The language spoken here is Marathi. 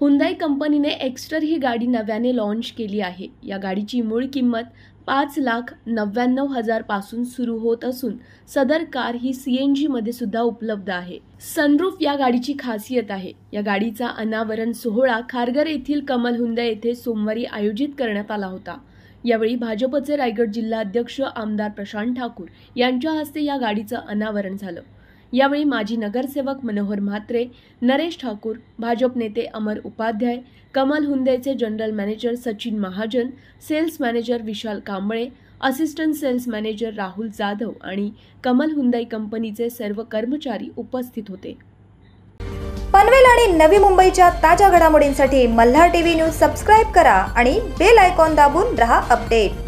हुंदाई कंपनीने एक्स्टर ही गाडी नव्याने लाँच केली आहे या गाडीची मूळ किंमत पाच लाख नव्याण्णव हजारपासून सुरू होत असून सदर कार ही सी एन जीमध्ये सुद्धा उपलब्ध आहे सनरूफ या गाडीची खासियत आहे या गाडीचा अनावरण सोहळा खारघर येथील कमल हुंदा येथे सोमवारी आयोजित करण्यात आला होता यावेळी भाजपचे रायगड जिल्हा अध्यक्ष आमदार प्रशांत ठाकूर यांच्या हस्ते या गाडीचं अनावरण झालं यावेळी माजी नगरसेवक मनोहर म्हात्रे नरेश ठाकूर भाजप नेते अमर उपाध्याय कमल हुंदेचे general manager Sachin Mahajan sales manager Vishal Kamble assistant sales manager Rahul Jadhav आणि कमल हुंदाई कंपनीचे सर्व कर्मचारी उपस्थित होते पनवेल आणि नवी मुंबईच्या ताज्या घडामोडींसाठी मल्हार टीव्ही न्यूज सबस्क्राईब करा आणि बेल आयकॉन दाबून रहा अपडेट